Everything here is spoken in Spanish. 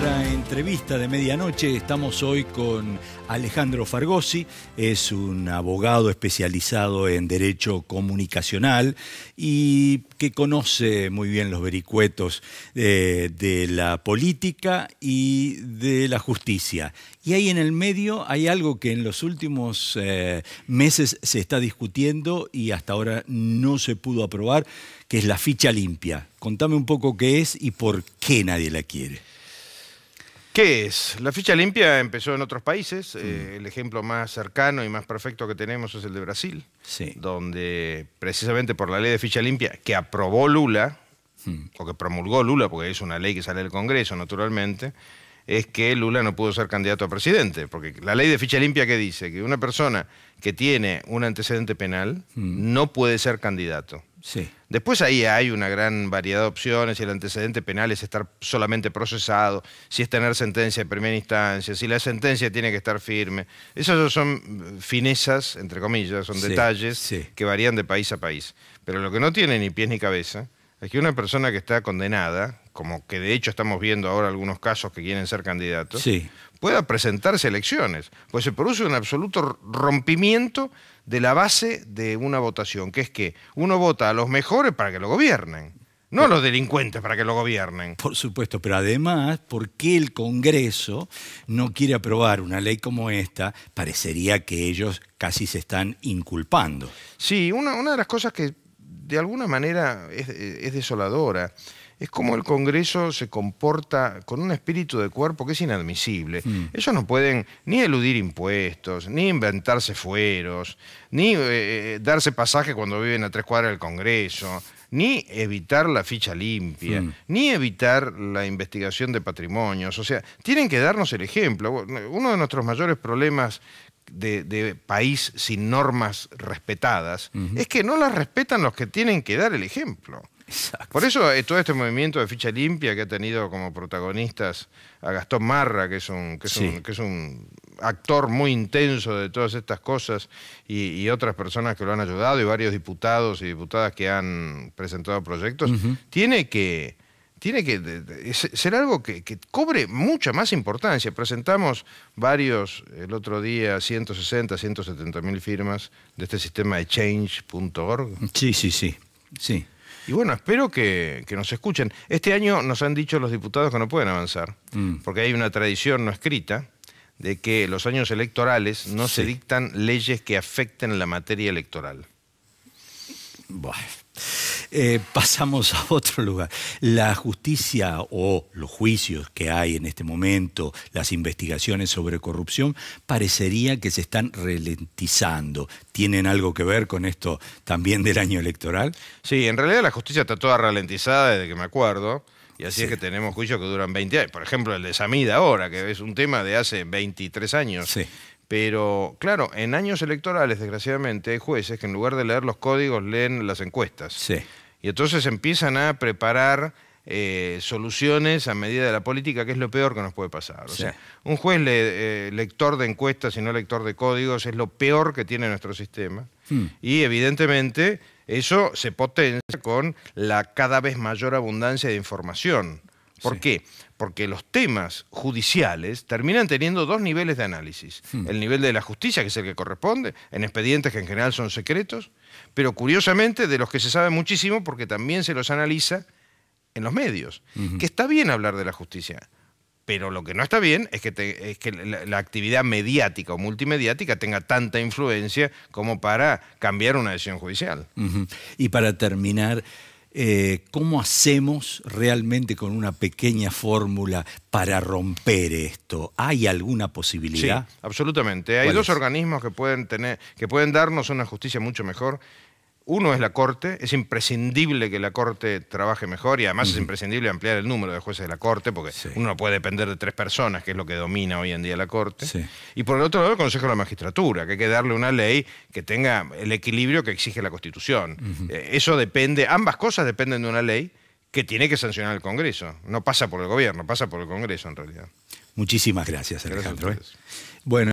nuestra entrevista de medianoche estamos hoy con Alejandro Fargosi, es un abogado especializado en derecho comunicacional y que conoce muy bien los vericuetos eh, de, la política y de la justicia. Y ahí en el medio hay algo que en los últimos eh, meses se está discutiendo y hasta ahora no se pudo aprobar, que es la ficha limpia. Contame un poco qué es y por qué nadie la quiere. ¿Qué es? La ficha limpia empezó en otros países. Eh, el ejemplo más cercano y más perfecto que tenemos es el de Brasil, donde precisamente por la ley de ficha limpia que aprobó Lula, hmm. o que promulgó Lula, porque es una ley que sale del Congreso, naturalmente, es que Lula no pudo ser candidato a presidente, porque la ley de ficha limpia que dice que una persona que tiene un antecedente penal hmm. no puede ser candidato. Sí. Después ahí hay una gran variedad de opciones, si el antecedente penal es estar solamente procesado, si es tener sentencia de primera instancia, si la sentencia tiene que estar firme. Esas son finezas, entre comillas, son detalles que varían de país a país. Pero lo que no tiene ni pies ni cabeza es que una persona que está condenada, como que de hecho estamos viendo ahora algunos casos que quieren ser candidatos, sí pueda presentarse elecciones, pues se produce un absoluto rompimiento de la base de una votación, que es que uno vota a los mejores para que lo gobiernen, no a los delincuentes para que lo gobiernen. Por supuesto, pero además, ¿por qué el Congreso no quiere aprobar una ley como esta? Parecería que ellos casi se están inculpando. Sí, una, una de las cosas que de alguna manera eh, es, desoladora. Es como el Congreso se comporta con un espíritu de cuerpo que es inadmisible. Mm. Ellos no pueden ni eludir impuestos, ni inventarse fueros, ni eh, eh, darse pasaje cuando viven a tres cuadras del Congreso, ni evitar la ficha limpia, mm. ni evitar la investigación de patrimonios. O sea, tienen que darnos el ejemplo. Uno de nuestros mayores problemas de, país sin normas respetadas es que no las respetan los que tienen que dar el ejemplo. Por eso eh, todo este movimiento de ficha limpia que ha tenido como protagonistas a Gastón Marra, que es un, que es un, actor muy intenso de todas estas cosas y, otras personas que lo han ayudado y varios diputados y diputadas que han presentado proyectos, tiene que tiene que ser algo que, cobre mucha más importancia. Presentamos varios, el otro día, 160, 170 mil firmas de este sistema de change.org. Sí, sí, sí, sí. Y bueno, espero que, nos escuchen. Este año nos han dicho los diputados que no pueden avanzar, mm. porque hay una tradición no escrita de que los años electorales no se dictan leyes que afecten la materia electoral. Bueno. Eh, pasamos a otro lugar. La justicia o los juicios que hay en este momento, las investigaciones sobre corrupción, parecería que se están ralentizando. ¿Tienen algo que ver con esto también del año electoral? Sí, en realidad la justicia está toda ralentizada desde que me acuerdo. Y así es que tenemos juicios que duran 20 años. Por ejemplo, el de Samida ahora, que es un tema de hace 23 años. Pero, claro, en años electorales, desgraciadamente, hay jueces que en lugar de leer los códigos, leen las encuestas. Y entonces empiezan a preparar eh, soluciones a medida de la política, que es lo peor que nos puede pasar. O sea, un juez eh, lector de encuestas y no lector de códigos es lo peor que tiene nuestro sistema. Hmm. Y, evidentemente eso se potencia con la cada vez mayor abundancia de información. ¿Por qué? Porque los temas judiciales terminan teniendo dos niveles de análisis. Hmm. El nivel de la justicia, que es el que corresponde, en expedientes que en general son secretos, pero curiosamente de los que se sabe muchísimo porque también se los analiza en los medios. Que está bien hablar de la justicia. Pero lo que no está bien es que, es que la, actividad mediática o multimediática tenga tanta influencia como para cambiar una decisión judicial. Y para terminar, eh, ¿cómo hacemos realmente con una pequeña fórmula para romper esto? ¿Hay alguna posibilidad? Sí, absolutamente. Hay dos organismos que pueden, tener, que pueden darnos una justicia mucho mejor uno es la Corte, es imprescindible que la Corte trabaje mejor y además es imprescindible ampliar el número de jueces de la Corte porque uno no puede depender de tres personas, que es lo que domina hoy en día la Corte. Y por el otro lado el Consejo de la Magistratura, que hay que darle una ley que tenga el equilibrio que exige la Constitución. Eh, eso depende, ambas cosas dependen de una ley que tiene que sancionar el Congreso. No pasa por el gobierno, pasa por el Congreso en realidad. Muchísimas gracias, Alejandro. ¿eh? bueno,